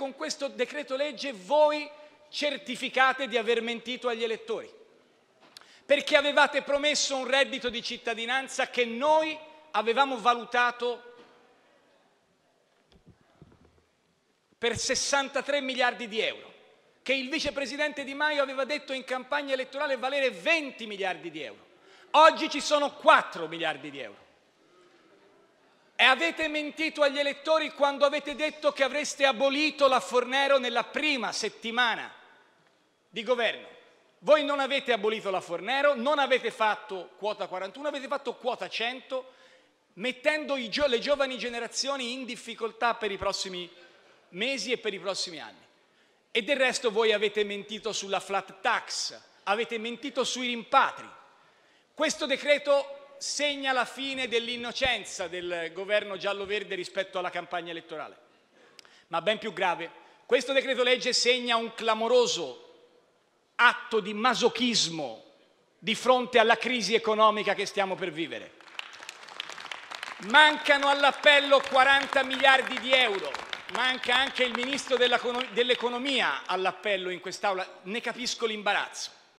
con questo decreto legge voi certificate di aver mentito agli elettori, perché avevate promesso un reddito di cittadinanza che noi avevamo valutato per 63 miliardi di euro, che il vicepresidente Di Maio aveva detto in campagna elettorale valere 20 miliardi di euro. Oggi ci sono 4 miliardi di euro. E avete mentito agli elettori quando avete detto che avreste abolito la Fornero nella prima settimana di governo. Voi non avete abolito la Fornero, non avete fatto quota 41, avete fatto quota 100, mettendo gio le giovani generazioni in difficoltà per i prossimi mesi e per i prossimi anni. E del resto voi avete mentito sulla flat tax, avete mentito sui rimpatri. Questo decreto segna la fine dell'innocenza del governo giallo-verde rispetto alla campagna elettorale. Ma ben più grave, questo decreto legge segna un clamoroso atto di masochismo di fronte alla crisi economica che stiamo per vivere. Mancano all'appello 40 miliardi di euro, manca anche il ministro dell'economia all'appello in quest'Aula, ne capisco l'imbarazzo.